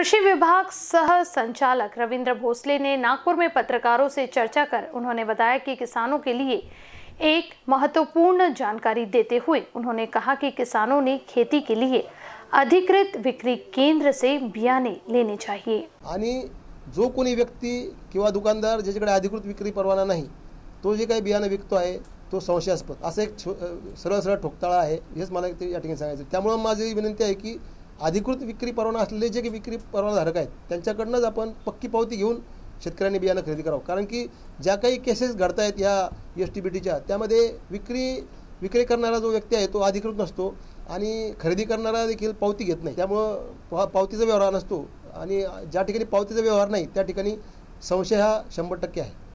कृषि विभाग सह संचालक रविंद्र भोसले ने नागपुर में पत्रकारों से चर्चा कर उन्होंने बताया कि किसानों के लिए एक महत्वपूर्ण जानकारी देते हुए उन्होंने कहा कि किसानों ने खेती के लिए अधिकृत विक्री केंद्र से बियाने लेने चाहिए जो कोणी व्यक्ती किंवा दुकानदार ज्याच्याकडे अधिकृत विक्री परवाना नाही तो जे काही बियाणं विकतो आहे तो संशयास्पद असं एक सरळ सरळ ठोकताळा आहे हेच मला या ठिकाणी सांगायचं त्यामुळं माझी विनंती आहे की अधिकृत विक्री परवाना असलेले जे काही विक्री परवानाधारक आहेत त्यांच्याकडनंच आपण पक्की पावती घेऊन शेतकऱ्यांनी बियाणं खरेदी करावं कारण की ज्या काही केसेस घडत आहेत या एस टी बी टीच्या त्यामध्ये विक्री विक्री करणारा जो व्यक्ती आहे तो अधिकृत नसतो आणि खरेदी करणारा देखील पावती घेत नाही त्यामुळं पा पावतीचा व्यवहार नसतो आणि ज्या ठिकाणी पावतीचा व्यवहार नाही त्या ठिकाणी संशय हा शंभर टक्के आहे